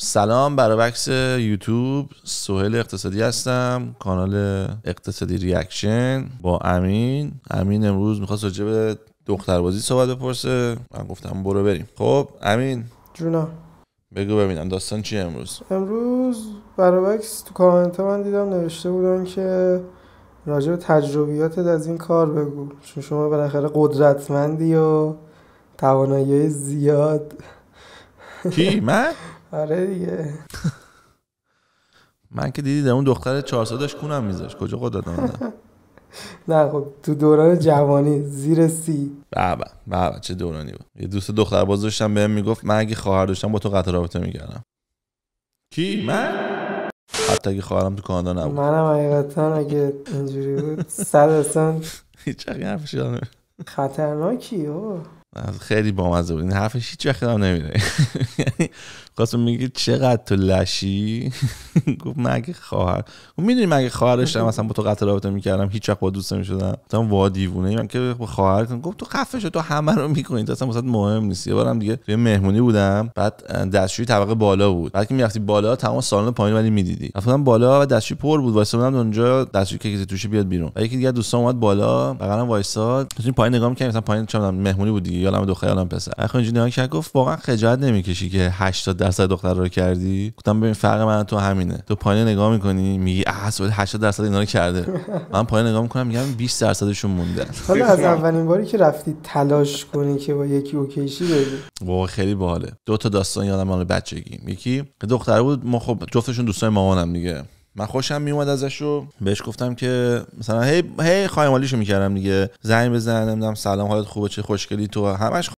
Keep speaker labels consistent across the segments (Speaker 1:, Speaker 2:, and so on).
Speaker 1: سلام برابکس یوتیوب سوهل اقتصادی هستم کانال اقتصادی ریاکشن با امین امین امروز میخواست راجع به دختربازی صحبت بپرسه من گفتم برو بریم خب امین جونا بگو ببینم داستان چیه امروز
Speaker 2: امروز برابکس تو کامنت من دیدم نوشته بودن که راجع به تجربیاتت از این کار بگو چون شما بالاخره قدرتمندی و توانایی زیاد کی من آره دیگه
Speaker 1: من که دیدی اون دختر چهار سادش کونم میذاش کجا قدرت
Speaker 2: دادم نه خب تو دوران جوانی زیر سی
Speaker 1: بابا بابا چه دورانی بود یه دوست دختر باز داشتم بهم میگفت من اگه خواهر داشتم با تو قطع رابطه میکردم کی من حتی اگه خواهرم تو کانادا نبود
Speaker 2: منم حقیقتا اگه اینجوری بود صد اصلا هیچ حرفش خطرناکی او
Speaker 1: خیلی بامزه بود این حرفش هیچ وقت نمیده یعنی قاسم میگه چقدر تو لشی گفت مگه خواهر میدونی مگه خواهر داشتم مثلا با تو قطع رابطه میکردم هیچ وقت با دوست نمیشدم مثلا وا دیوونه من که با خواهر گفت تو خفه شو تو همه رو میکنی تو اصلا مهم نیست یه بارم دیگه توی مهمونی بودم بعد دستشویی طبقه بالا بود بعد که میرفتی بالا تمام سالن پایین ولی میدیدی رفتم بالا و دستشویی پر بود واسه بودم اونجا دستشویی که کسی توش بیاد بیرون و یکی دیگه دوستا اومد بالا بغلم وایساد داشتیم پایین نگاه میکردیم مثلا پایین چم مهمونی بود دیگه یادم دو خیالم پسر اخو اینجوری نگاه کرد گفت واقعا خجالت نمیکشی که 80 درصد دختر رو کردی گفتم ببین فرق من تو همینه تو پایین نگاه میکنی میگی آ 80 درصد اینا رو کرده من پایین نگاه میکنم میگم 20 درصدشون مونده حالا از
Speaker 2: اولین باری که رفتی تلاش کنی که با یکی اوکیشی بدی
Speaker 1: واقعا خیلی باحاله دو تا داستان یادم مال بچگی یکی دختر بود ما خب جفتشون دوستای مامانم دیگه من خوشم میومد ازش و بهش گفتم که مثلا هی هی خایمالیشو میکردم دیگه زنگ بزنم نمیدونم سلام حالت خوبه چه خوشگلی تو همش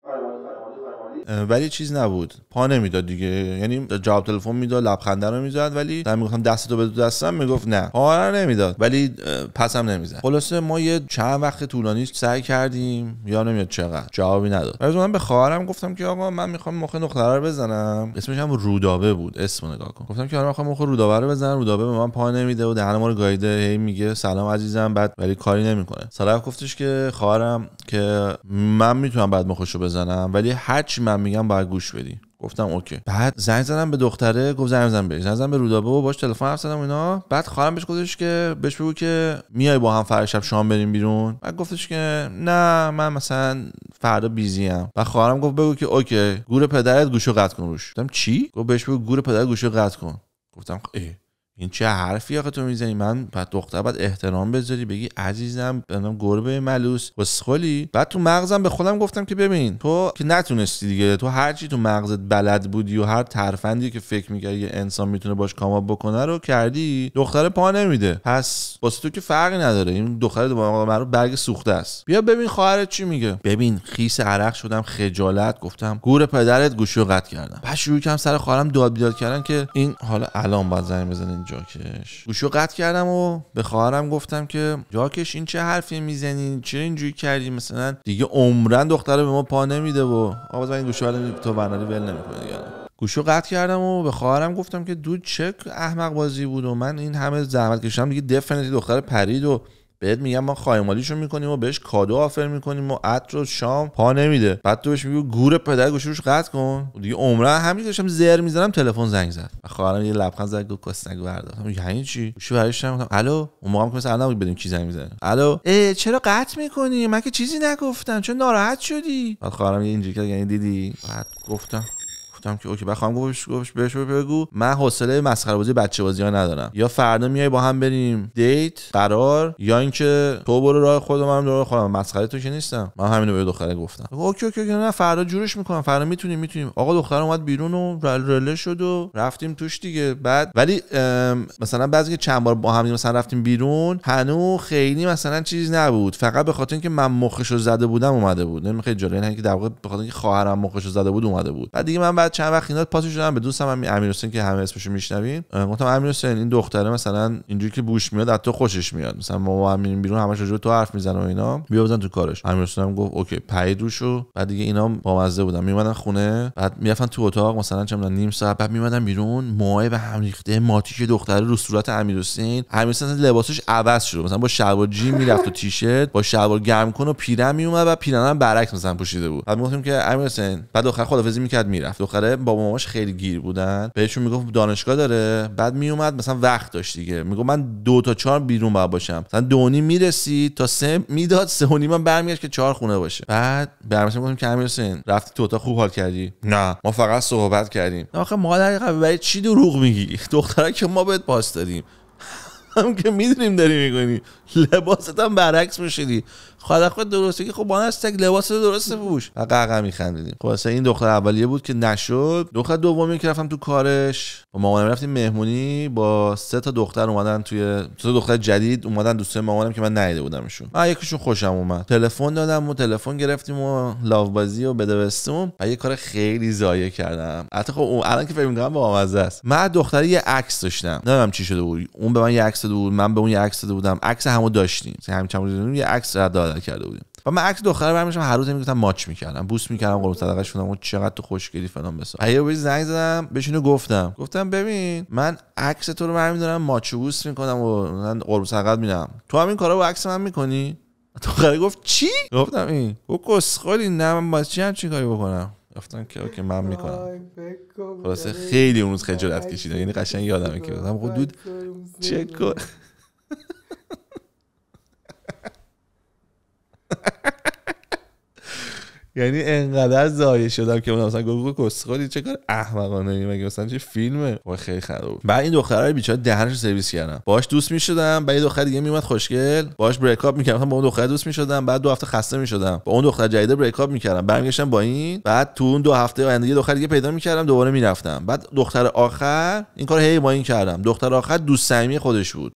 Speaker 1: ولی چیز نبود پا نمیداد دیگه یعنی جواب تلفن میداد لبخنده رو میزد ولی من میگفتم دستتو بده دستم میگفت نه پا نمیداد ولی پسم نمیزد خلاصه ما یه چند وقت طولانی سعی کردیم یا نمیاد چقدر جوابی نداد از من به خواهرم گفتم که آقا من میخوام مخ دختره رو بزنم اسمش هم رودابه بود اسم نگاه کن گفتم که آقا آره، میخوام مخ رودابه رو بزنم رودابه به من پا نمیده و دهن ما رو گایده هی میگه سلام عزیزم بعد ولی کاری نمیکنه صلاح گفتش که خواهرم که من میتونم بعد مخش بزنم ولی هرچی من دارم میگم باید گوش بدی گفتم اوکی بعد زنگ زدم به دختره گفت زنگ بزن بهش زنگ به رودابه و باش تلفن حرف زدم اینا بعد خواهرم بهش گفتش که بهش بگو که میای با هم فردا شب شام بریم بیرون بعد گفتش که نه من مثلا فردا بیزی ام و خواهرم گفت بگو که اوکی گور پدرت گوشو قطع کن روش گفتم چی گفت بهش بگو گور پدرت گوشو قطع کن گفتم ای این چه حرفی آخه تو میزنی من بعد دختر بعد احترام بذاری بگی عزیزم بنام گربه ملوس بسخلی بعد تو مغزم به خودم گفتم که ببین تو که نتونستی دیگه تو هرچی تو مغزت بلد بودی و هر ترفندی که فکر میکردی یه انسان میتونه باش کاماب بکنه رو کردی دختر پا نمیده پس واسه تو که فرقی نداره این دختر رو برگ سوخته است بیا ببین خواهرت چی میگه ببین خیس عرق شدم خجالت گفتم گور پدرت گوشو قطع کردم بعد شروع کردم سر خواهرم داد بیداد کردن که این حالا الان بزنین جاکش گوشو قطع کردم و به خواهرم گفتم که جاکش این چه حرفی میزنی چرا اینجوری کردی مثلا دیگه عمرن دختره به ما پا نمیده و آواز من این گوشو تو برنامه ول نمیکنه دیگه گوشو قطع کردم و به خواهرم گفتم که دود چک احمق بازی بود و من این همه زحمت کشیدم دیگه دفنتی دختر پرید و بهت میگم ما خایمالیشو میکنیم و بهش کادو آفر میکنیم و عطر و شام پا نمیده بعد تو بهش میگی گور پدر گوشوش قطع کن دیگه عمره همین داشتم زر میزنم تلفن زنگ زد و خواهرم یه لبخند زد گفت کاستنگ میگه یعنی چی گوشی برش گفتم الو اون موقع که مثلا الان بدیم کی زنگ میزنه الو چرا قطع میکنی من که چیزی نگفتم چون ناراحت شدی بعد خواهرم یه اینجوری کرد یعنی دیدی بعد گفتم گفتم که اوکی بخوام گوش گوش بهش بگو من حوصله مسخره بازی بچه بازی ها ندارم یا فردا میای با هم بریم دیت قرار یا اینکه تو برو راه خودم هم راه خودم مسخره تو که نیستم من رو به دختره گفتم اوکی اوکی نه فردا جورش میکنم فردا میتونیم میتونیم آقا دختر اومد بیرون و رل رله شد و رفتیم توش دیگه بعد ولی مثلا بعضی که چند بار با هم مثلا رفتیم بیرون هنو خیلی مثلا چیز نبود فقط به خاطر اینکه من مخشو زده بودم اومده بود نمیخواد اینکه در واقع به خاطر اینکه خواهرم مخشو زده بود اومده بود بعد دیگه من بعد چند وقت اینا پاس شدم به دوستم هم امیر حسین که همه اسمشو میشنویم گفتم امیر حسین این دختره مثلا اینجوری که بوش میاد از تو خوشش میاد مثلا ما هم میریم بیرون همش راجع تو حرف میزنه و اینا بیا بزن تو کارش امیر حسین هم گفت اوکی پرید روشو بعد دیگه اینا بامزه بودن میومدن خونه بعد میرفتن تو اتاق مثلا چه نیم ساعت بعد میومدن بیرون موهای به هم ریخته ماتیش دختره رو صورت امیر حسین امیر حسین لباسش عوض شده مثلا با شلوار جین میرفت و تیشرت با شلوار گرم کن و پیرن میومد و پیرنم برعکس مثلا پوشیده بود بعد میگفتیم که امیر حسین بعد آخر خدافظی میکرد میرفت مسخره با ماماش خیلی گیر بودن بهشون میگفت دانشگاه داره بعد میومد مثلا وقت داشت دیگه میگفت من دو تا چهار بیرون باید باشم مثلا دو نیم میرسی تا سه میداد سه و نیم برمیگشت که چهار خونه باشه بعد برمیگشت گفتم که امیر حسین رفتی تو تا خوب حال کردی نه ما فقط صحبت کردیم آخه مادر قبل برای چی دروغ میگی دختره که ما بهت پاس دادیم هم که میدونیم داری میکنی لباستم برعکس میشیدی خدا خود درسته که خب با تک لباس درست بوش و قهقه میخندیدیم خب این دختر اولیه بود که نشد دختر دومی که رفتم تو کارش با مامانم رفتیم مهمونی با سه تا دختر اومدن توی سه دختر جدید اومدن دوستای مامانم که من ندیده بودمشون من یکیشون خوشم اومد تلفن دادم و تلفن گرفتیم و لاو بازی و بدوستم و یه کار خیلی زایه کردم حتی خب اون الان که فکر می‌کنم با است من دختر یه عکس داشتم نمیدونم چی شده بود اون به من یه عکس بود من به اون یه عکس داده بودم عکس همو داشتیم یعنی همین چند یه عکس رد کرده بودیم و من عکس دختره برمیشم هر روز میگفتم ماچ میکردم بوس میکردم قرب صدقه و چقدر تو خوشگلی فلان بسا حیا بهش زنگ زدم بهشونو گفتم گفتم ببین من عکس تو رو برمیدارم ماچ بوس میکنم و من قرب صدقه میدم تو همین کارا با عکس من میکنی دختره گفت چی گفتم این او کسخلی نه من باز چی همچین کاری بکنم گفتم که اوکی من میکنم خلاصه خیلی اون روز خجالت کشیدم یعنی قشنگ یادمه که گفتم خود خب دود یعنی انقدر زایه شدم که اون مثلا گفت کسخلی چه کار احمقانه ای مگه مثلا چه فیلمه و خیلی خراب بعد این دخترای رو بیچاره دهنش سرویس کردم باش دوست میشدم بعد یه دختر دیگه میومد خوشگل باش بریک اپ میکردم با اون دختر دوست میشدم بعد دو هفته خسته میشدم با اون دختر جدید بریک اپ میکردم برمیگشتم با این بعد تو اون دو هفته آینده یه دختر دیگه پیدا میکردم دوباره میرفتم بعد دختر آخر این کار هی با این کردم دختر آخر دوست صمیمی خودش بود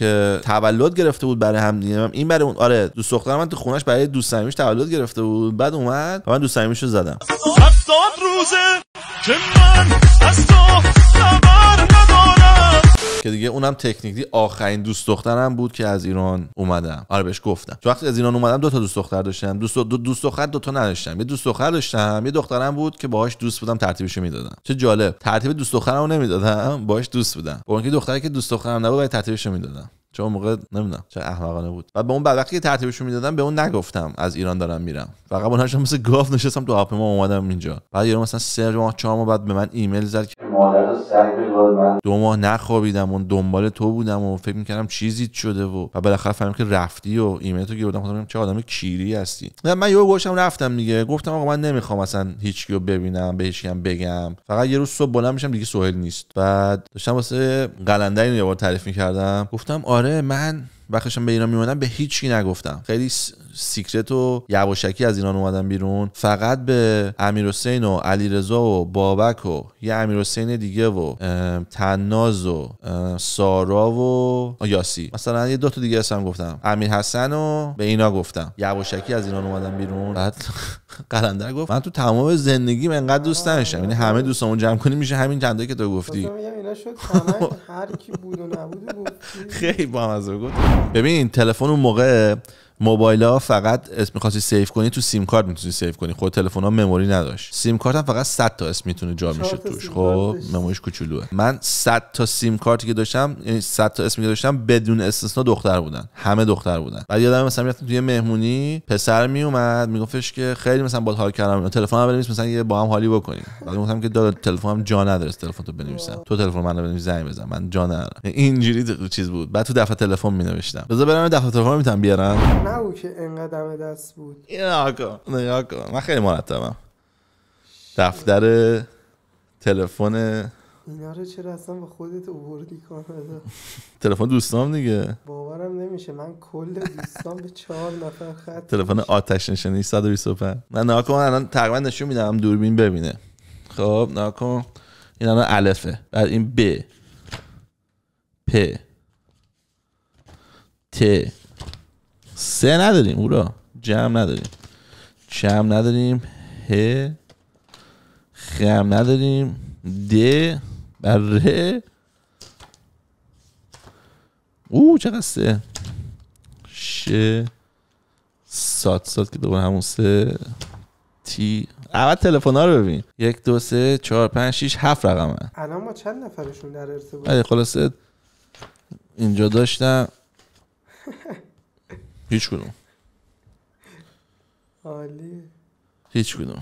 Speaker 1: که تولد گرفته بود برای هم دیگه این برای اون آره دوست دختر من تو خونش برای دوست تولد گرفته بود بعد اومد من دوست زدم هفتاد روزه که من از تو خبر که دیگه اونم تکنیکلی آخرین دوست دخترم بود که از ایران اومدم آره بهش گفتم چون وقتی از ایران اومدم دو تا دوست دختر داشتم دوست دو دوست دختر دو تا نداشتم یه دوست دختر داشتم یه دخترم بود که باهاش دوست بودم ترتیبشو میدادم چه جالب ترتیب دوست دخترمو نمیدادم باهاش دوست بودم اون که دختری که دوست دخترم نبود ولی ترتیبشو میدادم چون اون موقع نمیدونم چه احمقانه بود بعد به اون بدبختی ترتیبشون میدادم به اون نگفتم از ایران دارم میرم فقط اونها مثل گاف نشستم تو اپم اومدم اینجا بعد یارو مثلا سه ماه چهار ماه بعد به من ایمیل زد که دو ماه نخوابیدم اون دنبال تو بودم و فکر میکردم چیزی شده و و بالاخره فهمیدم که رفتی و ایمیل تو گیردم گفتم چه آدم کیری هستی نه من یهو گوشم رفتم دیگه گفتم آقا من نمیخوام اصلا هیچکیو ببینم به هیچکیم بگم فقط یه روز صبح بلند میشم دیگه سهیل نیست بعد داشتم واسه قلندری رو یه بار تعریف میکردم گفتم آره آره من وقتشم به ایران میومدم به هیچی نگفتم خیلی سیکرت و یواشکی از ایران اومدم بیرون فقط به امیر حسین و علیرضا و بابک و یه امیر حسین دیگه و تناز و سارا و یاسی مثلا یه دو تا دیگه هستم گفتم امیر حسن و به اینا گفتم یواشکی از ایران اومدم بیرون بعد قلندر گفت من تو تمام من انقدر دوست نداشتم یعنی همه دوستامون جمع کنی میشه همین چندایی که تو گفتی اینا
Speaker 2: شد هر کی خیلی
Speaker 1: با گفت ببین تلفن اون موقع موبایل فقط اسم میخواستی سیف کنی تو سیم کارت میتونی سیف کنی خود خب تلفن ها مموری نداشت سیم کارت هم فقط 100 تا اسم میتونه جا میشه توش خب مموریش کوچولوه من 100 تا سیم کارتی که داشتم یعنی 100 تا اسمی که داشتم بدون استثنا دختر بودن همه دختر بودن بعد یادم مثلا میرفتم توی مهمونی پسر میومد میگفتش که خیلی مثلا باحال حال کردم تلفن بنویس مثلا یه با هم حالی بکنیم بعد گفتم که داد تلفنم جا نداره تلفن تو بنویسم تو تلفن منو بنویس زنگ بزن من جا ندارم اینجوری چیز بود بعد تو دفعه تلفن می نوشتم بذار برم دفتر تلفن میتونم بیارم
Speaker 2: نبود که انقدر دست بود نگاه
Speaker 1: کن نگاه کن من خیلی مرتبم دفتر تلفن
Speaker 2: اینا رو چرا اصلا به خودت اووردی کانادا
Speaker 1: تلفن دوستام دیگه
Speaker 2: باورم نمیشه من کل دوستام به چهار نفر خط تلفن
Speaker 1: آتش نشانی 125 من نگاه الان تقریبا نشون میدم دوربین ببینه خب نگاه کن این الان الفه بعد این ب پ ت سه نداریم او را جمع نداریم چم نداریم ه خم نداریم د بره او چقدر سه ش سات سات که دوباره همون سه تی اول تلفن ها رو ببین یک دو سه چهار پنج شیش هفت رقم
Speaker 2: الان ما چند نفرشون در ارتباط
Speaker 1: خلاصه اینجا داشتم هیچ کدوم عالی هیچ کدوم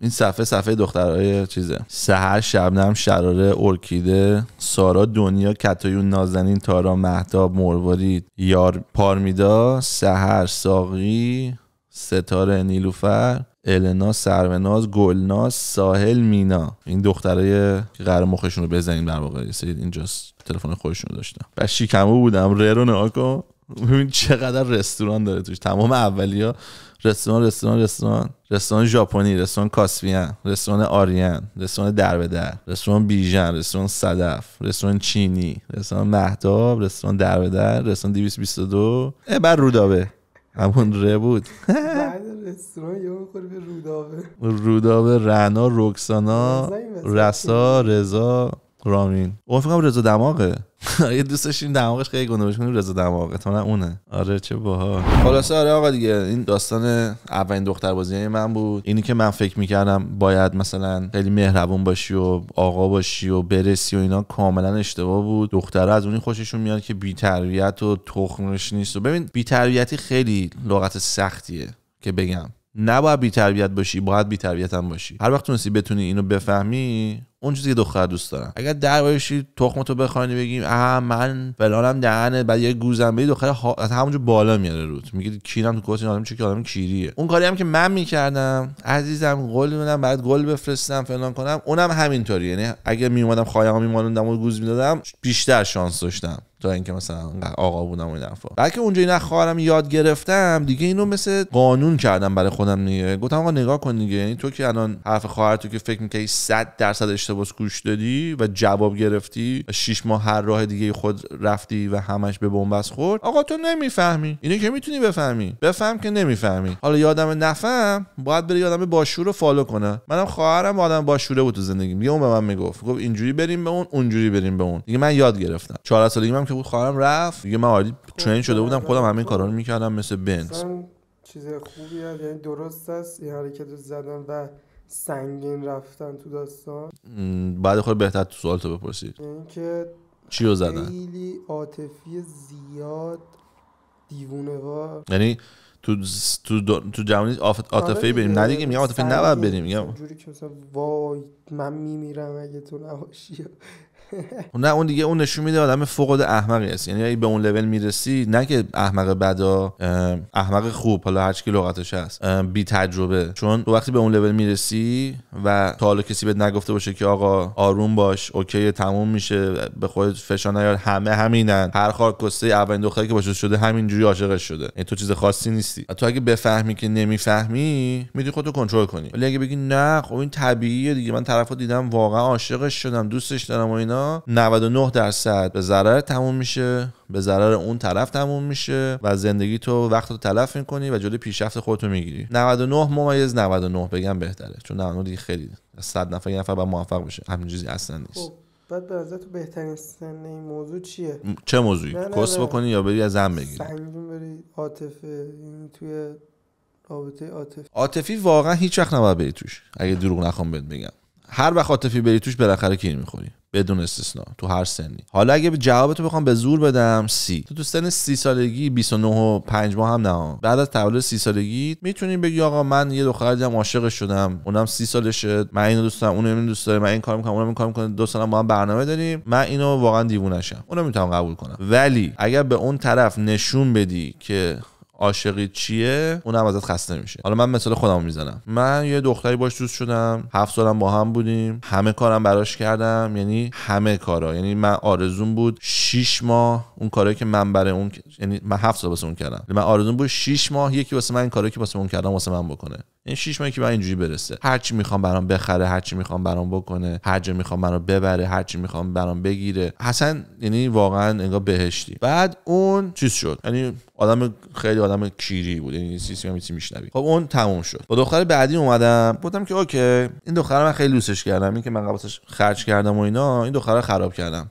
Speaker 1: این صفحه صفحه دخترهای چیزه سهر شبنم شراره ارکیده سارا دنیا کتایون نازنین تارا محتاب مروارید یار پارمیدا سهر ساقی ستاره نیلوفر النا سروناز گلناز ساحل مینا این دخترای که قرار مخشون رو بزنیم در واقع اینجاست تلفن خودشون رو داشتم و شیکمو بودم ره رو نگاه کن ببین چقدر رستوران داره توش تمام اولیا رستوران رستوران رستوران رستوران ژاپنی رستوران کاسپیان رستوران آریان رستوران در به در رستوران بیژن رستوران صدف رستوران چینی رستوران مهتاب رستوران در به در رستوران 222 بر رودابه همون ره بود
Speaker 2: رستوران رودابه
Speaker 1: رودابه رنا رکسانا
Speaker 2: رسا
Speaker 1: رضا رامین اون فکرم رضا دماغه یه دوست داشتیم دماغش خیلی گنده کنیم رضا دماغ اونه آره چه باها خلاصه آره آقا دیگه این داستان اولین دختر بازی من بود اینی که من فکر میکردم باید مثلا خیلی مهربون باشی و آقا باشی و برسی و اینا کاملا اشتباه بود دختر از اونی خوششون میاد که بی و تخمش نیست و ببین بی خیلی لغت سختیه که بگم نباید بی تربیت باشی باید بی تربیت هم باشی هر وقت تونستی بتونی اینو بفهمی اون چیزی که دختر دوست دارن اگر بشی تخمتو بخوانی بگیم اه من فلانم دهنه بعد یه گوزن بدی دختر از همونجا بالا میاره روت میگه کیرم تو کسی آدم چه که آدم کیریه اون کاری هم که من میکردم عزیزم گل میدم بعد گل بفرستم فلان کنم اونم همینطوری یعنی اگه میومدم خایه‌ها میمالوندم و گوز میدادم بیشتر شانس داشتم تا اینکه مثلا آقا بودم و این حرفا بلکه اونجا اینا خواهرم یاد گرفتم دیگه اینو مثل قانون کردم برای خودم دیگه گفتم آقا نگاه کن دیگه یعنی تو که الان حرف خواهر تو که فکر میکنی 100 درصد اشتباه سباس گوش دادی و جواب گرفتی شیش ماه هر راه دیگه خود رفتی و همش به بنبست خورد آقا تو نمیفهمی اینو که میتونی بفهمی بفهم که نمیفهمی حالا یادم نفهم باید بری یادم باشور رو فالو کنه منم خواهرم آدم باشوره بود تو زندگیم یه اون به من میگفت گفت اینجوری بریم به اون اونجوری بریم به اون دیگه من یاد گرفتم چهار سالگی من که بود خواهرم رفت دیگه من عادی ترین شده بودم خودم همین کارا رو میکردم مثل بنز
Speaker 2: چیز خوبیه یعنی درست است این حرکت زدن و سنگین رفتن تو داستان
Speaker 1: بعد خود بهتر تو سوال تو بپرسید اینکه که چی رو زدن
Speaker 2: خیلی عاطفی زیاد دیوونه وار یعنی
Speaker 1: تو تو تو جوانی عاطفه آره بریم ندیگه میگم عاطفه نباید بریم میگم
Speaker 2: جوری که مثلا وای من میمیرم اگه تو نباشی
Speaker 1: خب نه اون دیگه اون نشون میده آدم فوق العاده احمقی است یعنی به اون لول میرسی نه که احمق بدا احمق خوب حالا هر چکی لغتش هست بی تجربه چون تو وقتی به اون لول میرسی و تا حالا کسی بهت نگفته باشه که آقا آروم باش اوکی تموم میشه به خودت فشار نیار همه همینن هر کسته اولین دختری که باشه شده همینجوری عاشقش شده این یعنی تو چیز خاصی نیستی تو اگه بفهمی که نمیفهمی میدی خودتو کنترل کنی ولی اگه بگی نه خب این طبیعیه دیگه من طرفو دیدم واقعا عاشقش شدم دوستش دارم و اینا 99 درصد به ضرر تموم میشه به ضرر اون طرف تموم میشه و زندگی تو وقت رو تلف میکنی و جلوی پیشرفت خودتو میگیری 99 ممیز 99 بگم بهتره چون 99 دیگه خیلی 100 نفر یه نفر باید موفق بشه همین چیزی اصلا نیست خب،
Speaker 2: بعد به نظر تو بهترین سن این موضوع چیه چه موضوعی کس بکنی یا بری از هم بگیری سنگین بری عاطفه توی رابطه عاطفی
Speaker 1: عاطفی واقعا هیچ وقت نباید بری توش اگه دروغ نخوام بهت بگم هر وقت عاطفی بری توش بالاخره کیر میخوری بدون استثنا تو هر سنی حالا اگه به جواب جوابتو بخوام به زور بدم سی تو تو سن سی سالگی 29 و 5 ماه هم نه بعد از تولد سی سالگی میتونی بگی آقا من یه دختر دیدم عاشق شدم اونم سی سالشه من اینو دوست دارم اونم اینو دوست داره من این کار میکنم اونم این کار میکنه دو سالم با هم برنامه داریم من اینو واقعا شم اونم میتونم قبول کنم ولی اگر به اون طرف نشون بدی که عاشقی چیه اونم ازت خسته میشه حالا من مثال خودم میزنم من یه دختری باش دوست شدم هفت سالم با هم بودیم همه کارم براش کردم یعنی همه کارا یعنی من آرزوم بود 6 ماه اون کارایی که من برای اون یعنی من هفت سال واسه اون کردم یعنی من آرزوم بود 6 ماه یکی واسه من این کارایی که واسه اون کردم واسه من بکنه این یعنی شیش ماهی که باید اینجوری برسه هرچی میخوام برام بخره هرچی میخوام برام بکنه هر جا میخوام منو ببره هرچی میخوام برام بگیره حسن یعنی واقعا انگار بهشتی بعد اون چیز شد یعنی آدم خیلی آدم کیری بود یعنی سیسی هم چیزی میشنوی خب اون تموم شد با دختر بعدی اومدم گفتم که اوکی این دختر من خیلی دوستش کردم این که من قبلش خرج کردم و اینا این دختر خراب کردم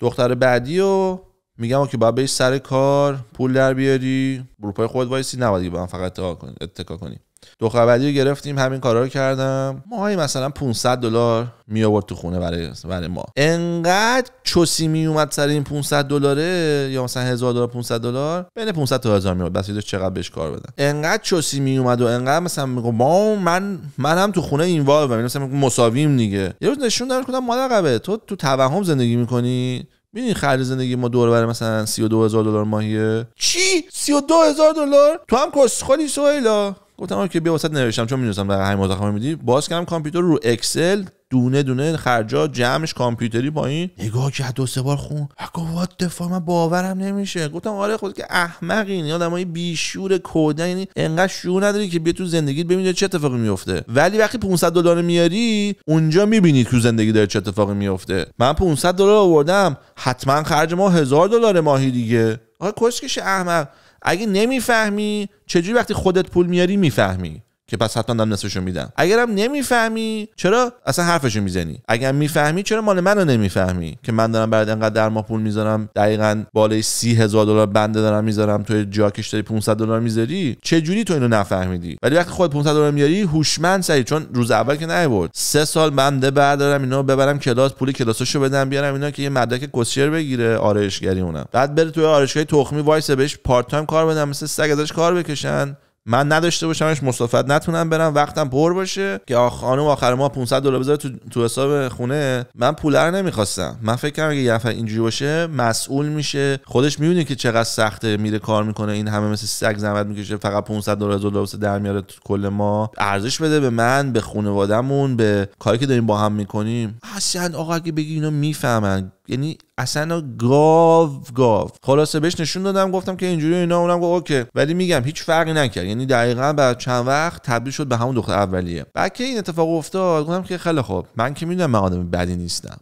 Speaker 1: دختر بعدی و میگم که باید بری سر کار پول در بیاری بروپای خود وایسی نوادی به من فقط اتکا کنی دو خبری رو گرفتیم همین کارا رو کردم ماهی مثلا 500 دلار می آورد تو خونه برای برای ما انقدر چوسی می اومد سر این 500 دلاره یا مثلا 1000 دلار 500 دلار بین 500 تا 1000 می اومد بس چقدر بهش کار بدن انقدر چوسی می اومد و انقدر مثلا گفت ما من من هم تو خونه و یعنی مثلا مساویم دیگه یه روز نشون دادم گفتم مادر تو تو توهم زندگی میکنی میدونی خرج زندگی ما دور بر مثلا 32000 دلار ماهیه چی 32000 دلار تو هم کسخلی سهیلا گفتم که بیا وسط نوشتم چون می‌دونستم در همین مذاکره می‌دی باز کردم کامپیوتر رو اکسل دونه دونه خرجا جمعش کامپیوتری پایین نگاه که دو سه بار خون گفت وات دفا من باورم نمیشه گفتم آره خود که احمقی این آدمای بی شعور یعنی انقدر شعور نداری که بیا تو زندگیت ببینی چه اتفاقی میفته ولی وقتی 500 دلار میاری اونجا میبینی تو زندگی داره چه اتفاقی میفته من 500 دلار آوردم حتما خرج ما 1000 دلار ماهی دیگه آقا کشکش احمق اگه نمیفهمی چجوری وقتی خودت پول میاری میفهمی که پس حتما دارم نصفشو میدم اگرم نمیفهمی چرا اصلا حرفشو میزنی اگر میفهمی چرا مال منو نمیفهمی که من دارم برات انقدر در ما پول میذارم دقیقا بالای سی هزار دلار بنده دارم میذارم توی جاکش داری 500 دلار میذاری چه جوری تو اینو نفهمیدی ولی وقتی خود 500 دلار میاری هوشمند سری چون روز اول که نیورد سه سال بنده بردارم اینو ببرم کلاس پول کلاساشو بدم بیارم اینا که یه مدرک کوسیر بگیره آرایشگری اونم بعد بره توی آرایشگاه تخمی وایس بهش پارت تایم کار بدم مثل سگ ازش کار بکشن من نداشته باشمش مسافت نتونم برم وقتم پر باشه که آخ خانم آخر ماه 500 دلار بذاره تو, تو حساب خونه من پول رو نمیخواستم من فکر کردم اگه یه نفر اینجوری باشه مسئول میشه خودش میبینه که چقدر سخته میره کار میکنه این همه مثل سگ زحمت میکشه فقط 500 دلار دلار در میاره تو کل ما ارزش بده به من به خانوادهمون به کاری که داریم با هم میکنیم اصلا آقا اگه بگی اینا میفهمن یعنی اصلا گاو گاو خلاصه بهش نشون دادم گفتم که اینجوری اینا اونم گفت اوکی ولی میگم هیچ فرقی نکرد یعنی دقیقا بعد چند وقت تبدیل شد به همون دختر اولیه بعد که این اتفاق افتاد گفتم که خیلی خوب من که میدونم من آدم بدی نیستم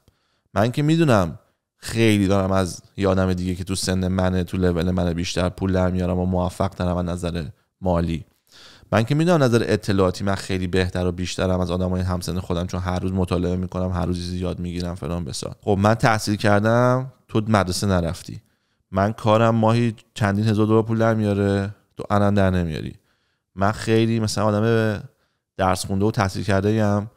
Speaker 1: من که میدونم خیلی دارم از یه آدم دیگه که تو سن منه تو لول منه بیشتر پول در میارم و موفق ترم از نظر مالی من که میدونم نظر اطلاعاتی من خیلی بهتر و بیشترم از آدمای همسن خودم چون هر روز مطالعه میکنم هر روز زیاد میگیرم فلان بسار خب من تحصیل کردم تو مدرسه نرفتی من کارم ماهی چندین هزار دلار پول در میاره تو الان در نمیاری من خیلی مثلا آدم درس خونده و تحصیل کرده ایم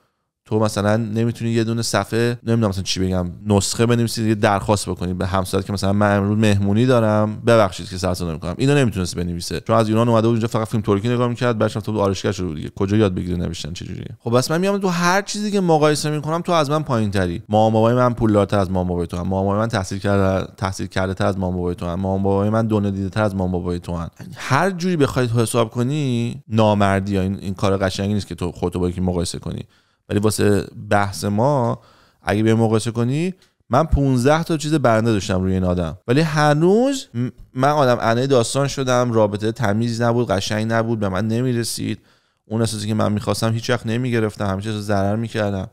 Speaker 1: تو مثلا نمیتونی یه دونه صفحه نمیدونم مثلا چی بگم نسخه بنویسید یه درخواست بکنی به همسایه که مثلا من امروز مهمونی دارم ببخشید که سر ساعت نمیکنم اینو نمیتونست بنویسه چون از یونان اومده بود اینجا فقط فیلم ترکی نگاه میکرد بعدش تو آرایشگاه شده دیگه کجا یاد بگیره نوشتن چه جوریه خب بس من میام تو هر چیزی که مقایسه میکنم تو از من پایینتری مامان بابای من پولدارتر از مامان بابای تو هم مامان من تحصیل کرده تحصیل کرده تر از مامان بابای تو هم مامان بابای من دونه دیده تر از مامان بابای تو هم هر جوری بخواید حساب کنی نامردی یا این, کار قشنگی نیست که تو خودتو با یکی مقایسه کنی ولی واسه بحث ما اگه به مقایسه کنی من 15 تا چیز برنده داشتم روی این آدم ولی هنوز من آدم انه داستان شدم رابطه تمیز نبود قشنگ نبود به من نمیرسید اون احساسی که من میخواستم هیچ وقت نمیگرفتم همیشه رو ضرر میکردم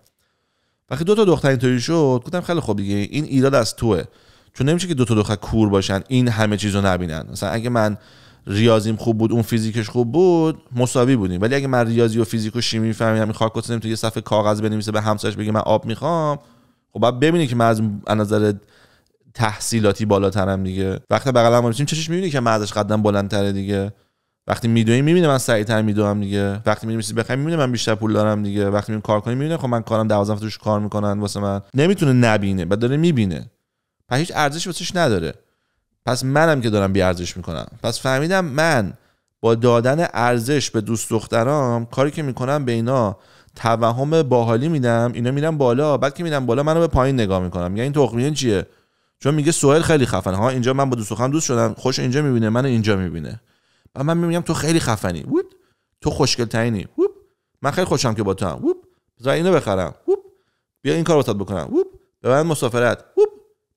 Speaker 1: وقتی دو تا دختر اینطوری شد گفتم خیلی خوب دیگه این ایراد از توه چون نمیشه که دو تا دختر کور باشن این همه چیز رو نبینن مثلا اگه من ریاضیم خوب بود اون فیزیکش خوب بود مساوی بودیم ولی اگه من ریاضی و فیزیک و شیمی فهمیدم این خاکوت تو یه صفحه کاغذ بنویسه به همسایش بگه من آب میخوام خب بعد ببینی که من از نظر تحصیلاتی بالاترم دیگه وقتی هم میشیم چشش میبینی که من ازش قدم بلندتره دیگه وقتی میدوی میبینه من سریعتر میدوام دیگه وقتی میریم بخریم میبینه من بیشتر پول دارم دیگه وقتی میریم کار کنیم میبینه خب من کارم 12 توش کار میکنن واسه من نمیتونه نبینه بعد داره میبینه پس هیچ ارزشی واسش نداره پس منم که دارم بیارزش میکنم پس فهمیدم من با دادن ارزش به دوست دخترام کاری که میکنم به اینا توهم باحالی میدم اینا میرن بالا بعد که میرن بالا منو به پایین نگاه میکنم میگن این تخمین چیه چون میگه سوهل خیلی خفن ها اینجا من با دوست دخترم دوست شدم خوش اینجا میبینه من اینجا میبینه و من میگم تو خیلی خفنی وپ. تو خوشگل ترینی ووب من خیلی خوشم که با تو هم ووب بذار اینو بخرم ووب بیا این کارو واسات بکنم ووب به من مسافرت ووب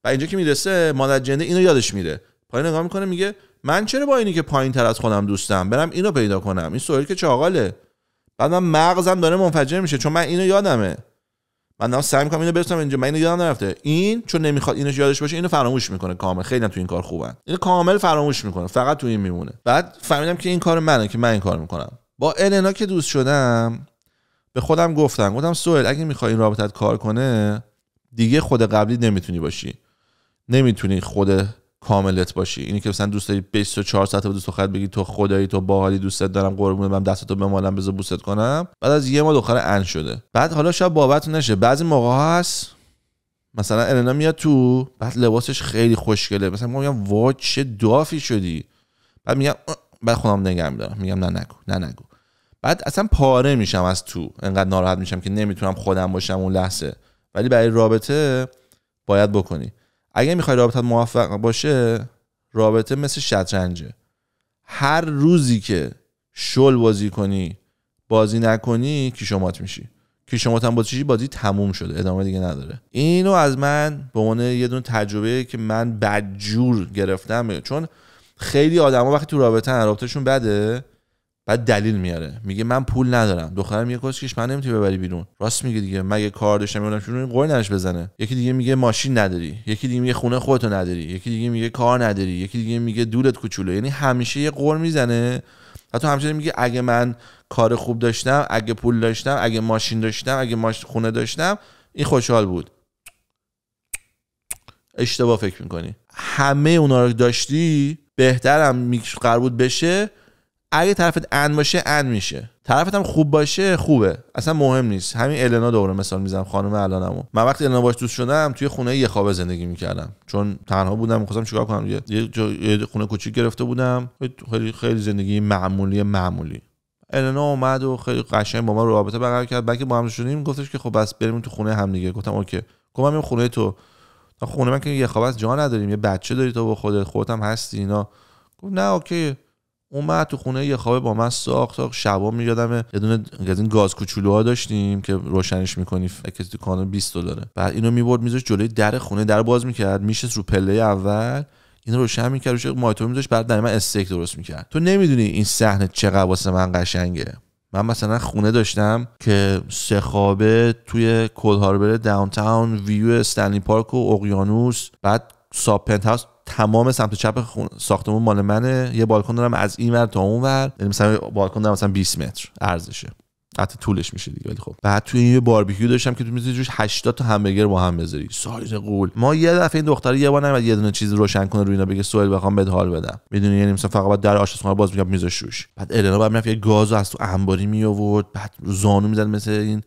Speaker 1: و اینجا که میرسه مادر جنده اینو یادش میره پایین نگاه میکنه میگه من چرا با اینی که پایین تر از خودم دوستم برم اینو پیدا کنم این سوال که چاقاله بعد من مغزم داره منفجر میشه چون من اینو یادمه من سعی میکنم اینو برسونم اینجا من اینو یادم نرفته این چون نمیخواد اینو یادش باشه اینو فراموش میکنه کامل خیلی تو این کار خوبن اینو کامل فراموش میکنه فقط تو این میمونه بعد فهمیدم که این کار منه که من این کار میکنم با النا که دوست شدم به خودم گفتم گفتم سوئل اگه میخوای این رابطت کار کنه دیگه خود قبلی نمیتونی باشی نمیتونی خود کاملت باشی اینی که مثلا دوست داری 24 ساعت به دوست دختر بگی تو خدایی تو باحالی دوستت دارم قربونت دست تو بمالم بز بوست کنم بعد از یه ما دختر ان شده بعد حالا شب بابت نشه بعضی موقع هست مثلا النا میاد تو بعد لباسش خیلی خوشگله مثلا ما میگم وا چه دافی شدی بعد میگم بعد خودم نگه میدارم میگم نه نگو نه نگو بعد اصلا پاره میشم از تو انقدر ناراحت میشم که نمیتونم خودم باشم اون لحظه ولی برای رابطه باید بکنی اگه میخوای رابطت موفق باشه رابطه مثل شطرنجه هر روزی که شل بازی کنی بازی نکنی کی شمات میشی که شمات هم بازی بازی تموم شده ادامه دیگه نداره اینو از من به عنوان یه دونه تجربه که من بدجور گرفتم چون خیلی آدما وقتی تو رابطه رابطهشون بده بعد دلیل میاره میگه من پول ندارم دخترم میگه کسکش من نمیتونی ببری بیرون راست میگه دیگه مگه کار داشتم میگم چون قول نش بزنه یکی دیگه میگه ماشین نداری یکی دیگه میگه خونه خودتو نداری یکی دیگه میگه کار نداری یکی دیگه میگه دولت کوچولو یعنی همیشه یه قول میزنه و تو همچنین میگه اگه من کار خوب داشتم اگه پول داشتم اگه ماشین داشتم اگه ماش... خونه داشتم این خوشحال بود اشتباه فکر میکنی همه اونا رو داشتی بهترم قرار بود بشه اگه طرفت ان باشه ان میشه طرفت هم خوب باشه خوبه اصلا مهم نیست همین النا دوره مثال میزنم خانم الانمو من وقتی النا باش دوست شدم توی خونه یه خوابه زندگی میکردم چون تنها بودم میخواستم چیکار کنم یه, یه خونه کوچیک گرفته بودم خیلی خیلی زندگی معمولی معمولی النا اومد و خیلی قشنگ با ما رابطه برقرار کرد بلکه با هم شدیم گفتش که خب بس بریم تو خونه هم دیگه گفتم اوکی گفتم خونه تو خونه من که یه خواب از جا نداریم یه بچه داری تو با خودت خودت هم هستی نه اوکی اومد تو خونه یه خوابه با من ساخت تا شبا میدادم یه دونه از این گاز کوچولوها داشتیم که روشنش میکنی فکر تو کانون 20 دلاره بعد اینو میبرد میذاشت جلوی در خونه در باز میکرد میشه رو پله اول اینو روشن میکرد روش مایتور میذاشت بعد دائما استک استیک درست میکرد تو نمیدونی این صحنه چقدر واسه من قشنگه من مثلا خونه داشتم که سه خوابه توی کل هاربر داون تاون ویو استنلی پارک و اقیانوس بعد ساب پنت هاوس تمام سمت چپ خون... ساختمون مال منه یه بالکن دارم از این ور تا اون ور یعنی مثلا بالکن دارم مثلا 20 متر ارزشه حتی طولش میشه دیگه ولی خب بعد توی یه باربیکیو داشتم که تو میتونی جوش 80 تا همبرگر با هم بذاری سایز قول ما یه دفعه این دختره یه بار یه دونه چیز روشن کنه روی اینا بگه سوال بخوام بهت حال بدم میدونی یعنی مثلا فقط در آشپزخونه باز میگم میذاش بعد النا بعد میرفت یه گازو از تو انباری می آورد بعد زانو میزد مثل این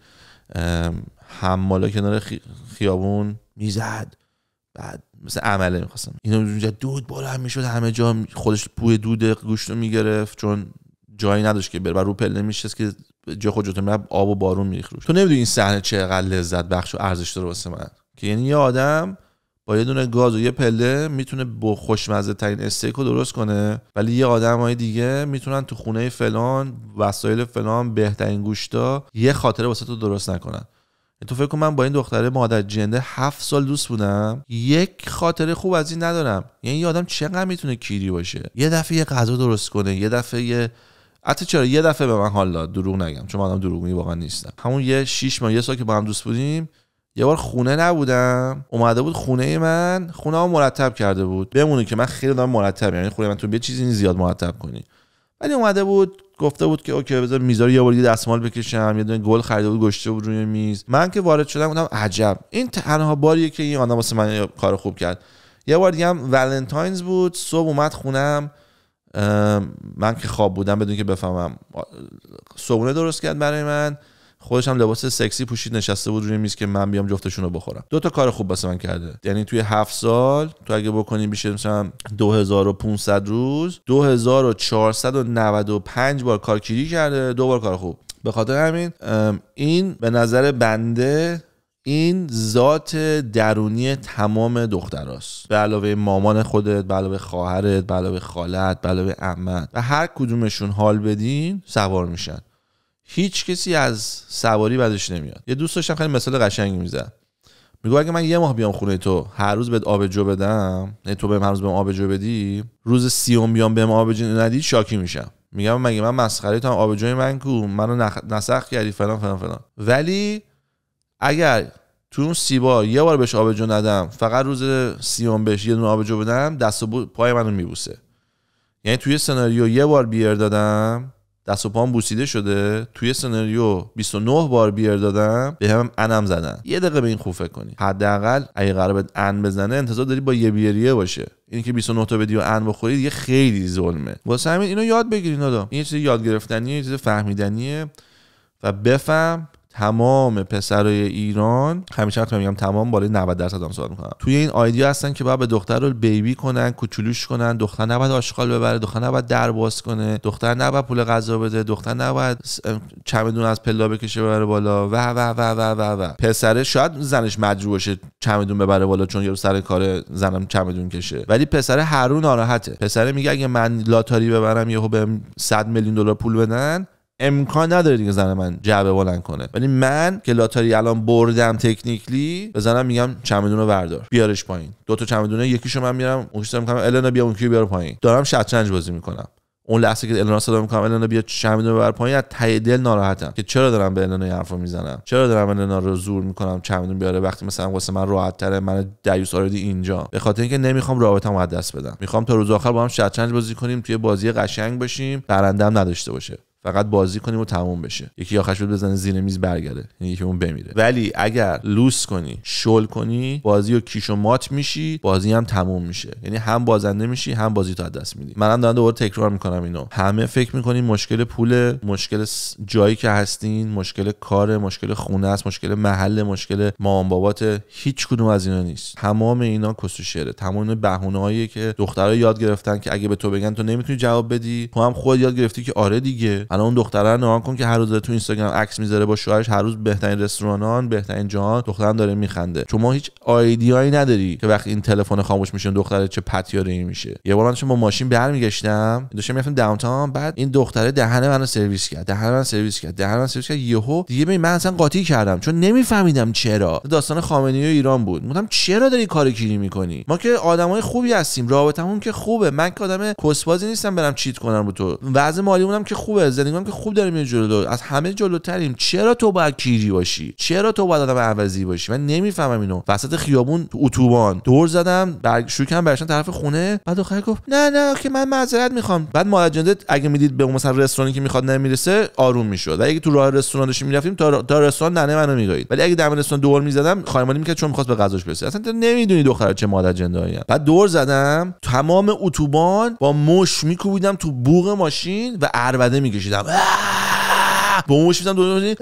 Speaker 1: حمالا کنار خی... خیابون میزد بعد مثل عمله میخواستم اینا اونجا دود بالا هم میشد همه جا خودش پوی دود گوشت رو میگرفت چون جایی نداشت که بره رو پله میشه که جا خود آب و بارون میخروش تو نمیدونی این صحنه چقدر لذت بخش و ارزش داره واسه من که یعنی یه آدم با یه دونه گاز و یه پله میتونه با خوشمزه ترین استیک رو درست کنه ولی یه آدم های دیگه میتونن تو خونه فلان وسایل فلان بهترین گوشتا یه خاطره واسه تو درست نکنن تو فکر کن من با این دختره مادر جنده هفت سال دوست بودم یک خاطره خوب از این ندارم یعنی یه آدم چقدر میتونه کیری باشه یه دفعه یه غذا درست کنه یه دفعه یه حتی چرا یه دفعه به من حالا دروغ نگم چون من آدم می واقعا نیستم همون یه شش ماه یه سال که با هم دوست بودیم یه بار خونه نبودم اومده بود خونه من خونه ها مرتب کرده بود بمونه که من خیلی دارم مرتب یعنی خونه من تو یه چیزی زیاد مرتب کنی ولی اومده بود گفته بود که اوکی بذار میزار یه بار دیگه دستمال بکشم یه دونه گل خریده بود گشته بود روی میز من که وارد شدم گفتم عجب این تنها باریه که این آدم واسه من کار خوب کرد یه بار دیگه هم ولنتاینز بود صبح اومد خونم من که خواب بودم بدون که بفهمم صبحونه درست کرد برای من خودش هم لباس سکسی پوشید نشسته بود روی میز که من بیام جفتشون رو بخورم دو تا کار خوب واسه من کرده یعنی توی هفت سال تو اگه بکنی میشه مثلا 2500 روز 2495 بار کار کیری کرده دو بار کار خوب به خاطر همین این به نظر بنده این ذات درونی تمام دختراست به علاوه مامان خودت به علاوه خواهرت به علاوه خالت به علاوه احمد و هر کدومشون حال بدین سوار میشن هیچ کسی از سواری بدش نمیاد یه دوست داشتم خیلی مثال قشنگی میزد میگو اگه من یه ماه بیام خونه تو هر روز بهت آبجو بدم نه تو بهم هر روز بهم آبجو بدی روز سیوم بیام بهم آبجو ندی شاکی میشم میگم مگه من مسخره تو آبجوی من کو منو نسخ کردی فلان فلان فلان ولی اگر تو اون بار یه بار بهش آبجو ندم فقط روز سیوم بهش یه دونه آبجو بدم دست و پای منو میبوسه یعنی توی سناریو یه بار بیار دادم دست و پام بوسیده شده توی سناریو 29 بار بیر دادم به هم انم زدن یه دقیقه به این خوب فکر کنی حداقل اگه قرار به ان بزنه انتظار داری با یه بیریه باشه این که 29 تا بدی و ان بخورید یه خیلی ظلمه واسه همین اینو یاد بگیرین آدم این چیز یاد گرفتنیه یه چیز فهمیدنیه و بفهم تمام پسرای ایران همیشه وقتی میگم تمام بالای 90 درصد هم سوال میکنم توی این آیدیا هستن که باید به دختر رو بیبی کنن کوچولوش کنن دختر نباید آشغال ببره دختر نباید در باز کنه دختر نباید پول غذا بده دختر نباید چمدون از پلا بکشه ببره بالا و و و و و و پسره شاید زنش مجبور باشه چمدون ببره بالا چون یارو سر کار زنم چمدون کشه ولی پسره هرون ناراحته پسره میگه اگه من لاتاری ببرم یهو بهم 100 میلیون دلار پول بدن امکان نداره دیگه زن من جعبه بلند کنه ولی من که لاتاری الان بردم تکنیکلی بزنم میگم چمدون رو بردار بیارش پایین دو تا چمدونه یکیشو من میارم اون میکنم النا بیا اون کیو بیار پایین دارم شطرنج بازی میکنم اون لحظه که النا صدا میکنم النا بیا چمدون ببر پایین از ته دل ناراحتم که چرا دارم به النا حرفو میزنم چرا دارم النا رو زور میکنم چمدون بیاره وقتی مثلا واسه من راحت تره من دیوس آردی اینجا به خاطر اینکه نمیخوام رابطه‌مو از دست بدم میخوام تا روز آخر با هم شطرنج بازی کنیم توی بازی قشنگ باشیم برندم نداشته باشه فقط بازی کنیم و تموم بشه یکی آخرش بزنه زیر میز برگرده یعنی یکی اون بمیره ولی اگر لوس کنی شل کنی بازی و کیش و مات میشی بازی هم تموم میشه یعنی هم بازنده میشی هم بازی تو دست میدی منم دارم دوباره تکرار میکنم اینو همه فکر میکنین مشکل پول مشکل جایی که هستین مشکل کار مشکل خونه است مشکل محل مشکل مام بابات هیچ کدوم از اینا نیست تمام اینا کسوشره شعره تمام بهونه که دخترها یاد گرفتن که اگه به تو بگن تو نمیتونی جواب بدی تو هم خود یاد گرفتی که آره دیگه الان اون دختره نگاه کن که هر روز تو اینستاگرام عکس میذاره با شوهرش هر روز بهترین رستورانان بهترین جهان دخترم داره میخنده چون ما هیچ آیدیایی نداری که وقتی این تلفن خاموش میشه دختره چه پتیاره میشه یه بار من با ماشین برمیگشتم داشتم میرفتم داون بعد این دختره دهن منو سرویس کرد دهن من سرویس کرد دهن من سرویس کرد یهو دیگه به من اصلا قاطی کردم چون نمیفهمیدم چرا داستان خامنه‌ای و ایران بود گفتم چرا داری کارو کیری میکنی ما که آدمای خوبی هستیم رابطمون که خوبه من که آدم کسبازی نیستم برم چیت کنم رو تو وضع مالیمونم که خوبه زندگی میکنم که خوب داریم میریم جلو از همه جلوتریم چرا تو باید کیری باشی چرا تو باید آدم عوضی باشی من نمیفهمم اینو وسط خیابون اتوبان دور زدم برگ کردم برشن طرف خونه بعد آخر گفت نه نه که من معذرت میخوام بعد مادر اگه میدید به مثلا رستورانی که میخواد نمیرسه آروم میشد اگه تو راه رستوران داشتیم میرفتیم تا تا رستوران ننه منو میگایید ولی اگه دم رستوران دور میزدم خایمانی میکرد چون میخواست به غذاش برسه اصلا نمیدونی دختر چه مادر جنده بعد دور زدم تمام اتوبان با مش میکوبیدم تو بوغ ماشین و اربده she's suis ah بومش میزدم دو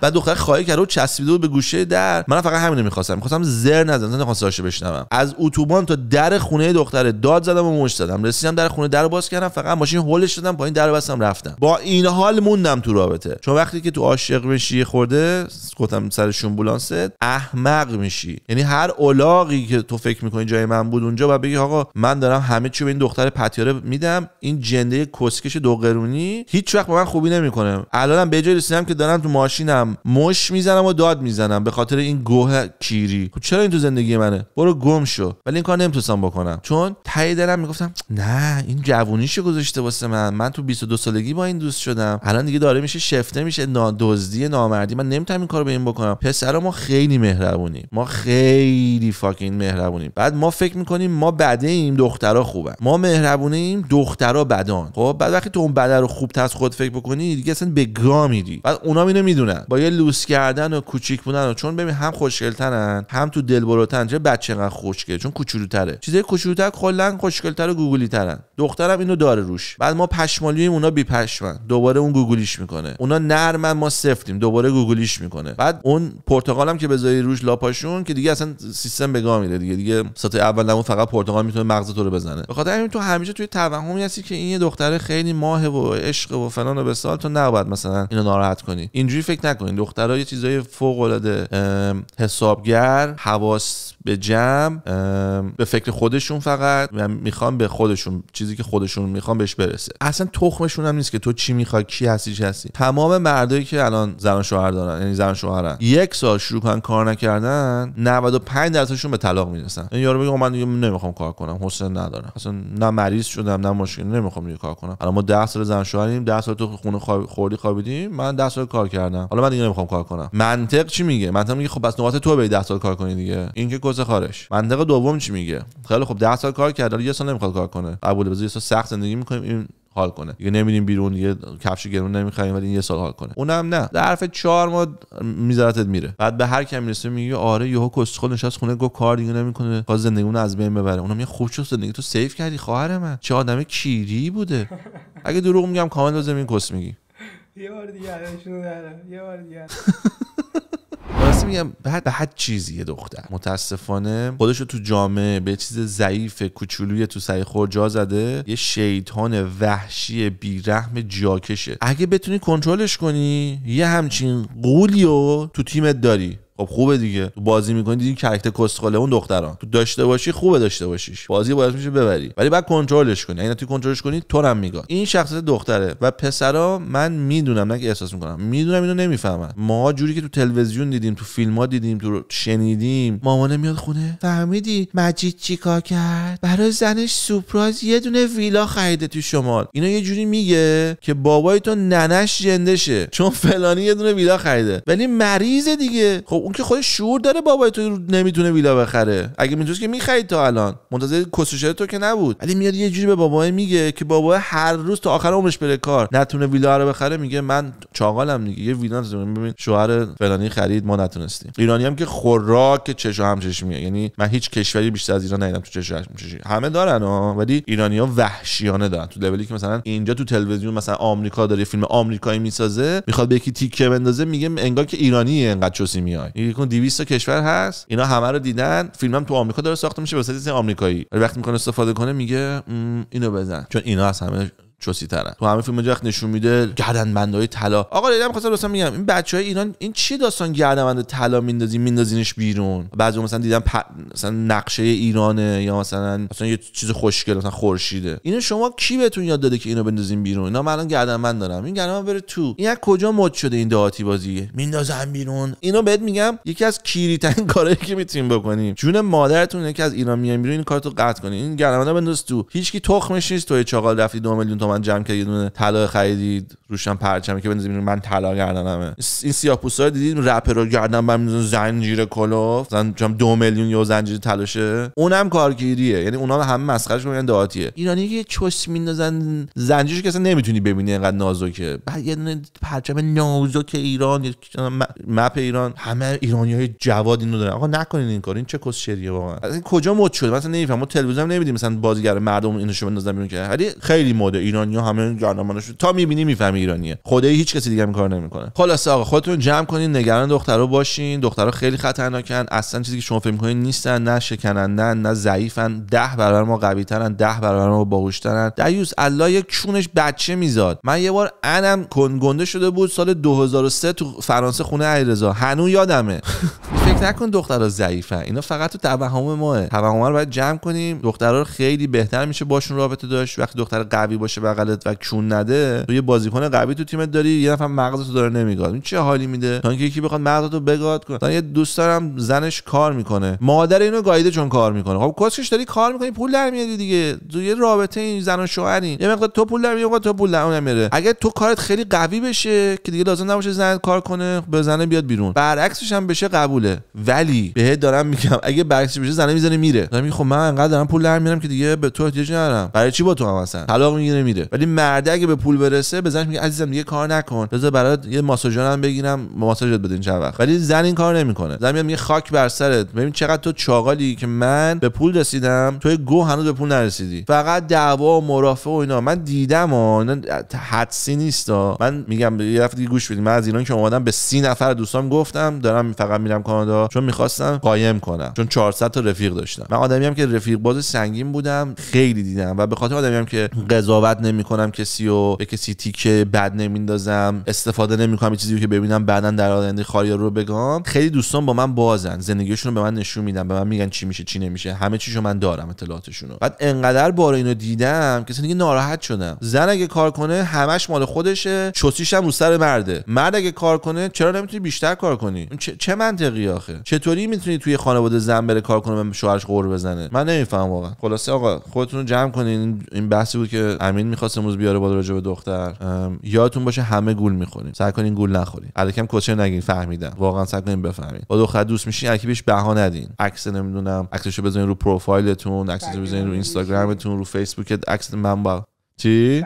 Speaker 1: بعد دختر خواهی کرد و چسبیده بود به گوشه در من فقط همین میخواستم میخواستم زر نزنم نمیخواستم بشنوم از اتوبان تا در خونه دختر داد زدم و مش زدم رسیدم در خونه در باز کردم فقط ماشین هولش دادم پایین در بستم رفتم با این حال موندم تو رابطه چون وقتی که تو عاشق میشی خورده گفتم سر شومبولانست احمق میشی یعنی هر الاغی که تو فکر میکنی جای من بود اونجا و بگی آقا من دارم همه چی به این دختر پتیاره میدم این جنده کسکش دو قرونی هیچ وقت با من خوبی نمیکنه الانم به جای رسیدم که دارم تو ماشینم مش میزنم و داد میزنم به خاطر این گوه کیری خب چرا این تو زندگی منه برو گم شو ولی این کار نمیتونستم بکنم چون تای دلم میگفتم نه این جوونیشو گذاشته واسه من من تو 22 سالگی با این دوست شدم الان دیگه داره میشه شفته میشه نادزدی نامردی من نمیتونم این کارو به این بکنم پسرا ما خیلی مهربونیم ما خیلی فاکین مهربونیم بعد ما فکر میکنیم ما بده ایم دخترا خوبه ما مهربونیم دخترا بدان خب بعد وقتی تو اون بده رو خوب از خود فکر بکنی دیگه اصلا به گا میدی بعد اونام اینو میدونن با یه لوس کردن و کوچیک بودن و چون ببین هم خوشگلترن هم تو دلبروتن چه بچه انقدر خوشگل چون کوچولوتره چیزای کوچولوتر کلا خوشگلتر و گوگلی ترن دخترم اینو داره روش بعد ما پشمالی اونا بی پشمن دوباره اون گوگلیش میکنه اونا نرمن ما سفتیم دوباره گوگلیش میکنه بعد اون هم که بذاری روش لاپاشون که دیگه اصلا سیستم به میره دیگه دیگه سات اول اون فقط پرتقال میتونه مغز تو رو بزنه به خاطر همین تو همیشه توی توهمی هستی که این یه دختره خیلی ماه و عشق و فلان و بسال تو نباید مثلا مثلا اینو ناراحت کنی اینجوری فکر نکنین دخترها یه چیزای فوق العاده حسابگر حواس به جمع به فکر خودشون فقط و میخوام به خودشون چیزی که خودشون میخوام بهش برسه اصلا تخمشون هم نیست که تو چی میخوای کی هستی چی هستی تمام مردایی که الان زن شوهر دارن یعنی زن شوهرن یک سال شروع کردن کار نکردن 95 درصدشون به طلاق میرسن این یارو میگه خب من نمیخوام کار کنم حوصله ندارم اصلا نه مریض شدم نه مشکل نمیخوام دیگه کار کنم الان ما 10 سال زن شوهریم 10 سال تو خونه خوردی بودیم من 10 سال کار کردم حالا من دیگه نمیخوام کار کنم منطق چی میگه منطق میگه خب پس نوبت تو به 10 سال کار کنی دیگه این که کس خارش منطق دوم چی میگه خیلی خب 10 سال کار کرد حالا یه سال نمیخواد کار کنه قبول بذار یه سال سخت زندگی میکنیم این حال کنه دیگه نمیدیم بیرون یه کفش گرون نمیخریم ولی این یه سال حال کنه اونم نه در حرف چهار ما میذارتت میره بعد به هر کی میرسه میگه آره یهو کسخل نشاست خونه گفت کار دیگه نمیکنه خواست زندگیمون از بین ببره اونم یه شد زندگی تو سیو کردی خواهر من چه آدم کیری بوده اگه دروغ میگم کامل لازم این کس میگی
Speaker 2: یه بار دیگه
Speaker 1: میگم به هر چیزی یه دختر متاسفانه خودشو تو جامعه به چیز ضعیف کوچولوی تو سعی خور جا زده یه شیطان وحشی بیرحم جاکشه اگه بتونی کنترلش کنی یه همچین قولی رو تو تیمت داری خب خوبه دیگه تو بازی میکنی دیدی کرکتر کسخله اون دختران تو داشته باشی خوبه داشته باشیش بازی باید میشه ببری ولی بعد کنترلش کنی اینا یعنی تو کنترلش کنی تو هم میگاد این شخصیت دختره و پسرا من میدونم نه که احساس میکنم میدونم اینو نمیفهمن ما جوری که تو تلویزیون دیدیم تو فیلم دیدیم تو شنیدیم مامانه میاد خونه فهمیدی مجید چیکار کرد برای زنش سورپرایز یه دونه ویلا خریده تو شمال اینا یه جوری میگه که بابای تو ننش شه چون فلانی یه دونه ویلا خریده ولی مریض دیگه خب اون که خودش شعور داره بابای تو نمیتونه ویلا بخره اگه میتونست که میخرید تا الان منتظر کسوشه تو که نبود ولی میاد یه جوری به بابای میگه که بابا هر روز تا آخر عمرش بره کار نتونه ویلا رو بخره میگه من چاغالم دیگه یه ویلا ببین شوهر فلانی خرید ما نتونستیم ایرانی هم که خوراک چش و همچش میه یعنی من هیچ کشوری بیشتر از ایران ندیدم تو چش همه دارن ها ولی ها وحشیانه دارن تو لولی که مثلا اینجا تو تلویزیون مثلا آمریکا داره فیلم آمریکایی میسازه میخواد به یکی تیکه بندازه میگه انگار که ایرانی انقدر چوسی میای نگاه کن 200 کشور هست اینا همه رو دیدن فیلمم هم تو آمریکا داره ساخته میشه این آمریکایی وقتی میکنه استفاده کنه میگه اینو بزن چون اینا از همه چوسی ترن تو همه فیلم وقت نشون میده گردن بندای طلا آقا دیدم خواستم مثلا میگم این بچه های ایران این چی داستان گردن بند طلا میندازی میندازینش بیرون بعضی مثلا دیدم پ... مثلا نقشه ایرانه یا مثلا مثلا یه چیز خوشگل مثلا خورشیده اینو شما کی بهتون یاد داده که اینو بندازین بیرون اینا من الان گردن بند دارم این گردن بره تو این از کجا مد شده این دهاتی بازی میندازن بیرون اینو بهت میگم یکی از کیریتن کارهایی که میتونیم بکنیم جون مادرتون یکی از ایران میایم بیرون این کارتو قطع کنین این بند بنداز تو هیچکی تخمش نیست تو چاغال رفتی 2 میلیون من جمع که یه دونه طلا خریدید روشن پرچمی که بنزین من طلا گردنمه این سیاپوسا رو دیدید رپر رو گردن برمی‌دازن زنجیر کلوف زن چم 2 میلیون یا زنجیر تلاشه اونم کارگیریه یعنی اونا هم مسخرهش میگن یعنی دهاتیه ایرانی که چش میندازن زنجیرش که اصلا نمیتونی ببینی انقدر نازکه بعد یه دونه پرچم نازک ایران مپ ایران همه ایرانیای جواد اینو دارن آقا نکنین این کار این چه شریه واقعا کجا مد شده مثلا نمیفهمم تلویزیون نمیدیم مثلا بازیگر مردم اینو شو بندازن بیرون که خیلی مده ایران ایرانی ها همه جانمانش تا میبینی میفهمی ایرانیه خدایی هیچ کسی دیگه این کار نمیکنه خلاصه آقا خودتون جمع کنین نگران دخترها باشین دخترها خیلی خطرناکن اصلا چیزی که شما فکر میکنین نیستن نه شکننده نه ضعیفن ده برابر ما قوی ترن ده برابر ما ترن دیوس الله یک چونش بچه میزاد من یه بار انم کنگنده شده بود سال 2003 تو فرانسه خونه علیرضا هنوز یادمه فکر نکن دخترها ضعیفه اینا فقط تو توهم ماه توهم رو باید جمع کنیم دخترها رو خیلی بهتر میشه باشون رابطه داشت وقتی دختر قوی باشه بغلت و چون نده تو یه بازیکن قوی تو تیمت داری یه نفر مغز تو داره نمیگاد این چه حالی میده تا اینکه یکی بخواد مغز تو بگاد کنه یه دوست دارم زنش کار میکنه مادر اینو گایده چون کار میکنه خب کسکش داری کار میکنی پول در میاری دیگه تو یه رابطه این زن و شوهرین یه مقدار تو پول در میاری تو پول در میاره اگه تو کارت خیلی قوی بشه که دیگه لازم نباشه زن کار کنه به زنه بیاد بیرون برعکسش هم بشه قبوله ولی بهت دارم میگم اگه برعکس بشه زنه میزنه میره دارم میگم خب من انقدر دارم پول در میارم که دیگه به تو احتیاج ندارم برای چی با تو هم اصلا طلاق میگیره میره ولی مرد اگه به پول برسه به زنش میگه عزیزم دیگه کار نکن بذار برات یه ماساژر هم بگیرم ماساژت بدین چه وقت ولی زن این کار نمیکنه زن میگه خاک بر سرت ببین چقدر تو چاغالی که من به پول رسیدم تو گو هنوز به پول نرسیدی فقط دعوا و مرافعه و اینا من دیدم و حدسی نیستا من میگم یه گوش بدید من از ایران که اومدم به سی نفر دوستام گفتم دارم فقط میرم کانادا چون میخواستم قایم کنم چون 400 تا رفیق داشتم من آدمی هم که رفیق باز سنگین بودم خیلی دیدم و به خاطر آدمی هم که قضاوت نمیکنم کسی و به کسی تیکه بد نمیندازم استفاده نمیکنم چیزی که ببینم بعدا در آینده خاریا رو بگم خیلی دوستان با من بازن زندگیشون رو به من نشون میدن به من میگن چی میشه چی نمیشه همه چیشو من دارم اطلاعاتشون رو بعد انقدر بار اینو دیدم که دیگه ناراحت شدم زن اگه کار کنه همش مال خودشه چوسیشم رو سر مرده مرد اگه کار کنه چرا نمیتونی بیشتر کار کنی چه, چه منطقی آخه چطوری میتونی توی خانواده زن بره کار کنه و شوهرش قور بزنه من نمیفهم واقعا خلاصه آقا خودتون جمع کنین این بحثی بود که امین میخواست امروز بیاره با راجع به دختر یادتون باشه همه گول میخوریم سعی کنین گول نخورین الکم کوچه نگین فهمیدم واقعا سعی کنین بفهمین با دختر دوست میشین اگه بهش بها ندین عکس نمیدونم عکسشو بزنین رو پروفایلتون عکسشو بزنین بله. رو اینستاگرامتون رو فیسبوکت عکس من با چی؟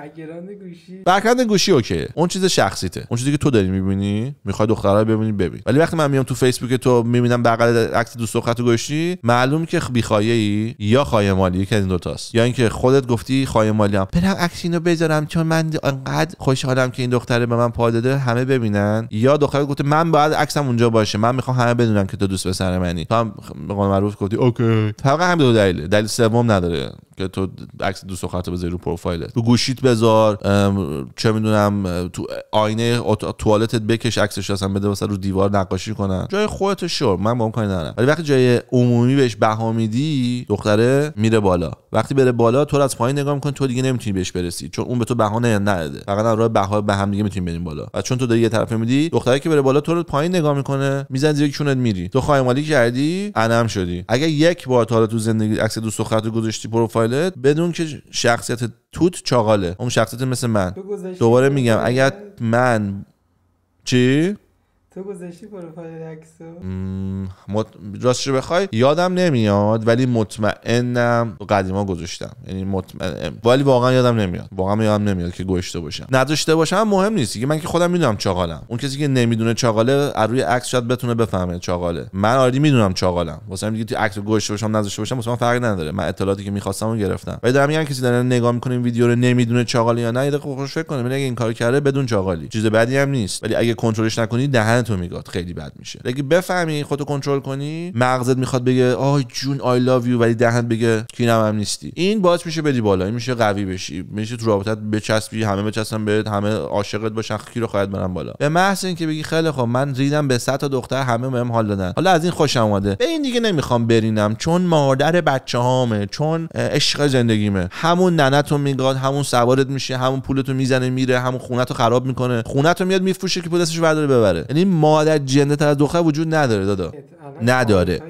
Speaker 1: گوشی اوکی اون چیز شخصیته اون چیزی که تو داری میبینی میخوای دخترها ببینی ببین ولی وقتی من میام تو فیسبوک تو میبینم بغل عکس دوست دخترتو گوشی معلوم که بیخایه ای یا خایه مالی یکی از این دوتاست یا اینکه خودت گفتی خایه هم برم عکس اینو بذارم چون من انقدر خوشحالم که این دختره به من پا داده همه ببینن یا دختر گفته من باید عکسم اونجا باشه من میخوام همه بدونن که تو دوست پسر منی تو هم به قول معروف گفتی اوکی فقط هم دو دلیل دلیل سوم نداره که تو عکس دو دخترتو بذاری رو پروفایلت رو گوشیت بذار چه میدونم تو آینه توالتت بکش عکسش اصلا بده واسه رو دیوار نقاشی کنن جای خودت شور من با اون کاری ندارم ولی وقتی جای عمومی بهش بها دختره میره بالا وقتی بره بالا تو از پایین نگاه میکنی تو دیگه نمیتونی بهش برسی چون اون به تو بهانه نداده فقط راه بها به هم دیگه میتونیم بریم بالا و چون تو داری یه طرفه میدی دختره که بره بالا تو رو پایین نگاه میکنه میزن زیر چونت میری تو مالی کردی انم شدی اگر یک بار تا تو زندگی عکس دوست دخترت گذاشتی پروفایلت بدون که شخصیت توت چاغاله اون شخصیت مثل من دوباره میگم اگر من چی
Speaker 2: تو گذاشتی پروفایل عکسو
Speaker 1: مت... راستش بخوای یادم نمیاد ولی مطمئنم قدیما گذاشتم یعنی مطمئن ولی واقعا یادم نمیاد واقعا یادم نمیاد که گوشته باشم نداشته باشم مهم نیست که من که خودم میدونم چاقالم اون کسی که نمیدونه چاقاله از روی عکس شاید بتونه بفهمه چاقاله من آری میدونم چاقالم واسه دیگه تو عکس گوشته باشم نذاشته باشم واسه فرقی نداره من اطلاعاتی که میخواستم رو گرفتم ولی دارم میگم کسی داره نگاه میکنه ویدیو رو نمیدونه چاقاله یا نه یه دقیقه خوش فکر کنه اگه این کارو کرده بدون چاقالی چیز بدی هم نیست ولی اگه کنترلش نکنی دهن تو میگاد خیلی بد میشه اگه بفهمی خودتو کنترل کنی مغزت میخواد بگه آی جون آی لوف یو ولی دهنت بگه کینم هم نیستی این باعث میشه بدی بالا این میشه قوی بشی میشه تو رابطت بچسبی همه بچسبن بهت همه عاشقت باشن کی رو خواهد برن بالا به محض اینکه بگی خیلی خوب من ریدم به صد تا دختر همه مهم حال دادن حالا از این خوشم اومده به این دیگه نمیخوام برینم چون مادر بچه هامه چون عشق زندگیمه همون ننتو میگاد همون سوارت میشه همون پولتو میزنه میره همون خونتو خراب میکنه خونتو میاد میفروشه که رو برداره ببره یعنی مادر جنده تر از دختر وجود نداره دادا نداره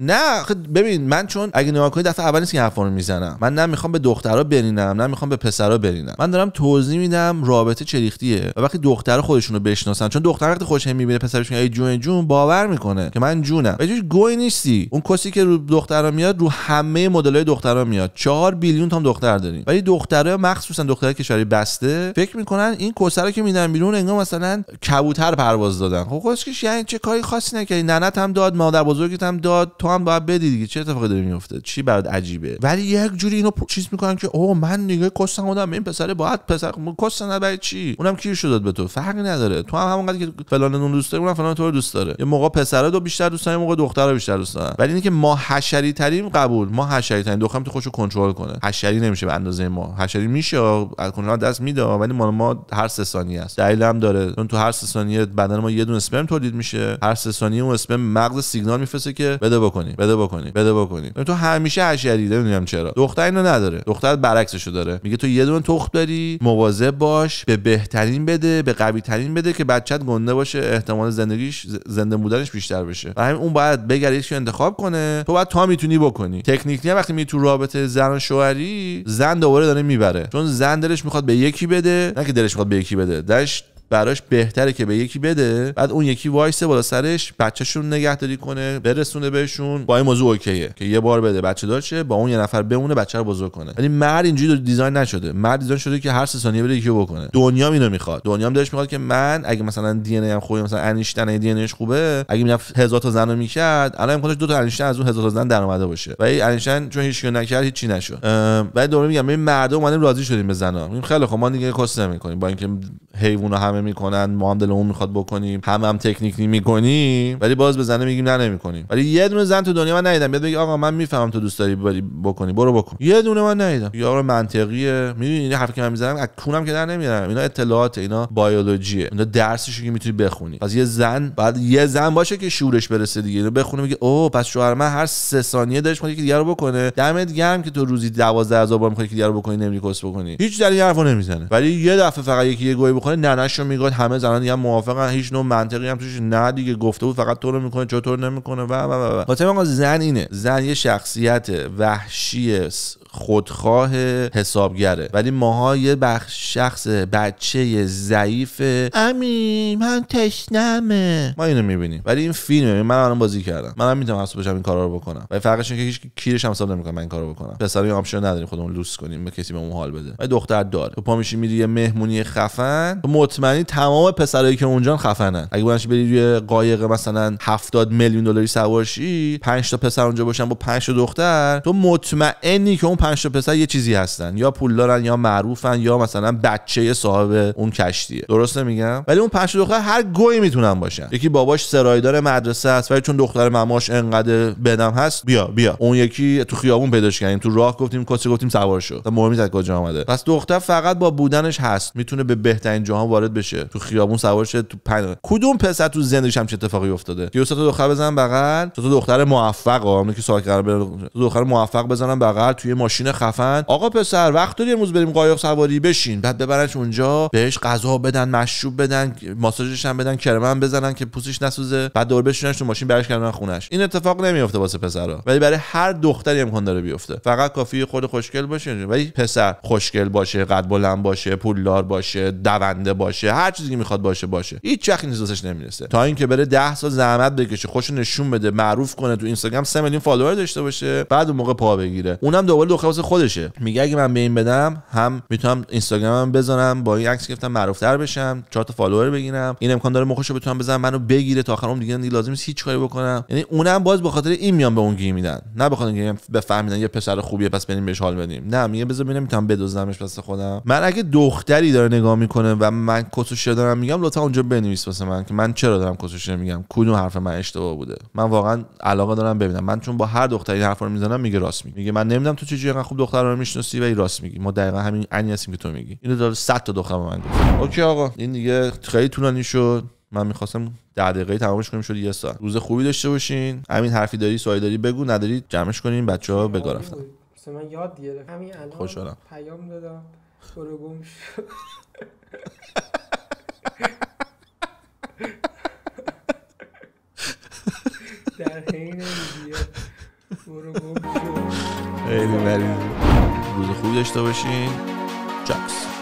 Speaker 1: نه ببین من چون اگه نگاه کنی دفعه اول نیست که حرفا میزنم من نه میخوام به دخترها برینم نه میخوام به پسرا برینم من دارم توضیح میدم رابطه چریختیه و وقتی دخترها خودشونو بشناسن چون دختر وقتی خوش میبینه پسرش میگه جون جون باور میکنه که من جونم به گوی نیستی اون کسی که رو دخترا میاد رو همه مدلای دخترا میاد 4 بیلیون تام دختر داریم ولی دخترها مخصوصا دخترای کشوری بسته فکر میکنن این رو که میدن بیرون انگار مثلا کبوتر زودتر پرواز دادن خب خودش یعنی چه کاری خاصی نکردی ننت هم داد مادر بزرگت هم داد تو هم باید بدی دیگه چه اتفاقی داره میفته چی برات عجیبه ولی یک جوری اینو چیز میکنن که او من دیگه کستم بودم این پسر باید پسر کست برای چی اونم کیر داد به تو فرقی نداره تو هم همونقدر که فلان اون دوست داره اونم فلان تو رو دوست داره یه موقع پسرا دو بیشتر دوست داره موقع دخترها بیشتر دوست دارن ولی اینکه ما حشری تریم قبول ما حشری ترین دخترم تو خوشو کنترل کنه حشری نمیشه به اندازه ما حشری میشه کنترل دست میده ولی ما ما هر سه ثانیه است دلیل داره چون تو هر سه ثانیه ثانیه بدن ما یه دونه اسپرم تولید میشه هر سه ثانیه اون اسپرم مغز سیگنال میفرسته که بده بکنی بده بکنی بده بکنی یعنی تو همیشه حشری نمیدونم چرا دختر اینو نداره دختر برعکسشو داره میگه تو یه دونه تخم داری مواظب باش به بهترین بده به قوی ترین بده که بچت گنده باشه احتمال زندگیش زنده بودنش بیشتر بشه و همین اون باید بگره که انتخاب کنه تو باید تا میتونی بکنی تکنیکلی وقتی می تو رابطه زن شوهری زن دوباره داره میبره چون زن دلش میخواد به یکی بده نه که دلش میخواد به یکی بده دلش براش بهتره که به یکی بده بعد اون یکی وایسه بالا سرش بچهشون نگهداری کنه برسونه بهشون با این موضوع اوکیه که یه بار بده بچه دارشه با اون یه نفر بمونه بچه رو بزرگ کنه ولی مرد اینجوری دیزاین نشده مرد دیزاین شده که هر سه ثانیه یکی بکنه دنیا اینو میخواد دنیا دلش میخواد که من اگه مثلا دی ان ام خوبه مثلا انیشتن دی ان خوبه اگه میرفت هزار تا زنو میکرد الان امکانش دو تا انیشتن از اون هزار تا زن در اومده باشه ولی انیشتن چون هیچ نکرد هیچی نشد ولی دوباره میگم این مردم اومدیم راضی شدیم به زنا خیلی خب ما دیگه کس نمیکنیم با اینکه حیونا هم همه میکنن ما هم دلمون میخواد بکنیم هم هم تکنیک میکنیم ولی باز به زنه میگیم نه نمیکنیم ولی یه دونه زن تو دنیا من ندیدم بیاد بگی آقا من میفهمم تو دوست داری بری بکنی برو بکن یه دونه من ندیدم یارو منطقیه میدونی این حرفی که من میزنم از کونم که در نمیارم اینا اطلاعات اینا بیولوژیه اینا درسشو که میتونی بخونی از یه زن بعد یه زن باشه که شورش برسه دیگه اینو بخونه میگه اوه پس شوهر من هر سه ثانیه دلش میگه دیگه رو بکنه دمت گرم که تو روزی 12 هزار بار میخوای که دیگه رو بکنی نمیری بکنی هیچ دلیلی حرفو نمیزنه ولی یه دفعه فقط یکی یه گوی بکنه ننشو میگه همه زنان دیگه موافقن هیچ نوع منطقی هم توش نه دیگه گفته بود فقط تو رو میکنه چطور نمیکنه و و و فاطمه زن اینه زن یه شخصیت وحشی خودخواه حسابگره ولی ماها یه بخش شخص بچه ضعیف امی من تشنمه ما اینو میبینیم ولی این فیلمه من الان بازی کردم منم میتونم حساب بشم این کارا رو بکنم ولی فرقش اینه که هیچ کیرش هم حساب نمیکنه من این کارو بکنم پسرای آپشن نداریم خودمون لوس کنیم به کسی به اون حال بده ولی دختر داره تو پا میشی میری یه مهمونی خفن مطمئنی تمام پسرایی که اونجا خفنن اگه بونش بری روی قایق مثلا 70 میلیون دلاری سوارشی 5 تا پسر اونجا باشن با 5 دختر تو مطمئنی که اون پنج پسر یه چیزی هستن یا پولدارن یا معروفن یا مثلا بچه صاحب اون کشتیه درست میگم؟ ولی اون پنج دختر هر گویی میتونن باشن یکی باباش سرایدار مدرسه است ولی چون دختر مماش انقدر بدم هست بیا بیا اون یکی تو خیابون پیداش کردیم تو راه گفتیم کسی گفتیم سوار شو مهمی زد کجا اومده پس دختر فقط با بودنش هست میتونه به بهترین جاها وارد بشه تو خیابون سوار شه تو پنج کدوم پسر تو زندگیش هم چه اتفاقی افتاده یه تا دختر بزنن بغل تو دختر موفق اون که سال دختر موفق بزنن بغل توی ماشین خفن آقا پسر وقت داری امروز بریم قایق سواری بشین بعد ببرنش اونجا بهش غذا بدن مشروب بدن ماساژش هم بدن هم بزنن که پوستش نسوزه بعد دور بشوننش تو ماشین برش کردن خونش این اتفاق نمیفته واسه پسرا ولی برای هر دختری امکان داره بیفته فقط کافی خود خوشگل باشه ولی پسر خوشگل باشه قد بلند باشه پولدار باشه دونده باشه هر چیزی که میخواد باشه باشه هیچ چخی نیازش نمیرسه تا اینکه بره 10 سال زحمت بکشه خوش نشون بده معروف کنه تو اینستاگرام 3 میلیون فالوور داشته باشه بعد اون موقع پا بگیره اونم دوباره دختر خودشه میگه اگه من به این بدم هم میتونم اینستاگرامم بزنم با این عکس گرفتم معروفتر بشم چهار تا فالوور بگیرم این امکان داره مخشو بتونم بزنم منو بگیره تا آخر دیگه, لازم نیست هیچ کاری بکنم یعنی اونم باز به خاطر این میان به اون گیر میدن نه بخاطر اینکه بفهمیدن یه پسر خوبیه پس بریم بهش حال بدیم نه میگه بذار ببینم میتونم بدوزمش پس خودم من اگه دختری داره نگاه میکنه و من کسوشه دارم میگم لطفا اونجا بنویس واسه من که من چرا دارم کسوشه میگم کدوم حرف من اشتباه بوده من واقعا علاقه دارم ببینم من چون با هر دختری حرفو میزنم میگه راست میگه میگه من نمیدونم تو چه چجوری خوب دخترها رو میشناسی و این راست میگی ما دقیقا همین انی هستیم که تو میگی اینو داره 100 تا دختر من گفت اوکی آقا این دیگه خیلی طولانی شد من میخواستم ده دقیقه تمامش کنیم شد یه ساعت روز خوبی داشته باشین همین حرفی داری سوالی داری بگو نداری جمعش کنیم بچه ها بگا
Speaker 2: من یاد گرفت همین الان پیام دادم برو گم در حین
Speaker 1: خیلی مریض روز خوبی داشته باشین چکس